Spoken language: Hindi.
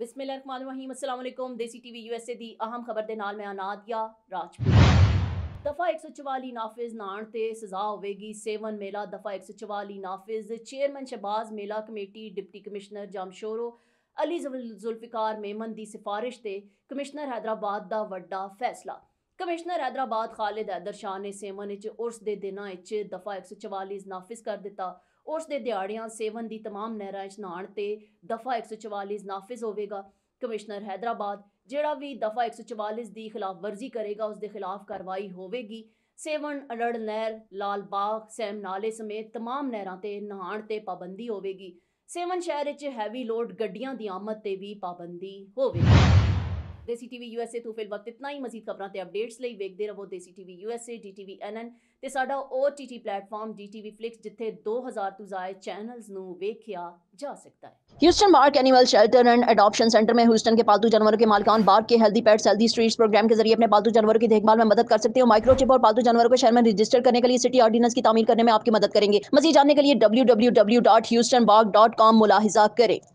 बिस्मिल्लाहिर्रहमानिर्रहीम देसी टीवी यूएसए दी अहम खबर दे नाल मैं अनादिया राजपूत दफा एक सौ चवाली नाफिज नाण से सजा होगी सेवन मेला दफा एक सौ चवाली नाफिज चेयरमैन शहबाज मेला committee deputy commissioner Jamshoro Ali जुल जुल्फिकार मेमन की सिफारिश से कमिश्नर हैदराबाद का व्डा फैसला ਕਮਿਸ਼ਨਰ ਹਦਰਾਬਾਦ ਖਾਲਿਦ ਅਦਰਸ਼ਾਨ ਨੇ ਸੇਵਨ ਵਿੱਚ ਉਸ ਦੇ ਦਿਨਾਂ ਵਿੱਚ ਦਫਾ 144 ਨਾਫਿਸ ਕਰ ਦਿੱਤਾ ਉਸ ਦੇ ਦਿਹਾੜਿਆਂ ਸੇਵਨ ਦੀ तमाम ਨਹਿਰਾਂ 'ਚ ਨਾਣ ਤੇ ਦਫਾ 144 ਨਾਫਿਸ ਹੋਵੇਗਾ ਕਮਿਸ਼ਨਰ ਹైదరాబాద్ ਜਿਹੜਾ ਵੀ ਦਫਾ 144 ਦੀ ਵਰਜੀ ਕਰੇਗਾ ਉਸ ਦੇ ਖਿਲਾਫ ਕਾਰਵਾਈ ਹੋਵੇਗੀ ਸੇਵਨ ਅੜੜ ਨਹਿਰ ਲਾਲ ਬਾਗ ਸੈਮ ਨਾਲੇ ਸਮੇਤ तमाम ਨਹਿਰਾਂ ਤੇ ਨਹਾਣ ਤੇ ਪਾਬੰਦੀ ਹੋਵੇਗੀ ਸੇਵਨ ਸ਼ਹਿਰ 'ਚ ਹੈਵੀ ਲੋਡ ਗੱਡੀਆਂ ਦੀ ਆਮਦ ਤੇ ਵੀ ਪਾਬੰਦੀ ਹੋਵੇਗੀ देसी टीवी यूਐਸਏ ਤੋਂ ਫਿਲਹਾਲ ਇਤਨਾ ਹੀ ਮਜ਼ੀਦ U S A D T V N N USA DTV T T platform D T V flix जिथे दो हज़ार तो ਚੈਨਲਸ ਨੂੰ ਵੇਖਿਆ जा सकता है Houston Bark animal shelter and adoption center में ह्यूस्टन के पालतू जानवरों के मालकान बार्क के healthy pets healthy streets program के जरिए अपने पालतू जानवरों की देखभाल में मदद कर सकते हो माइक्रोचिप और पालतू जानवरों को शहर में रजिस्टर करने के लिए सिटी ऑर्डिनेंस की तमीर करने में आपकी मदद करेंगे मजीद जानने के लिए W W W dot dot Houston Bark com मुलाहिजा करें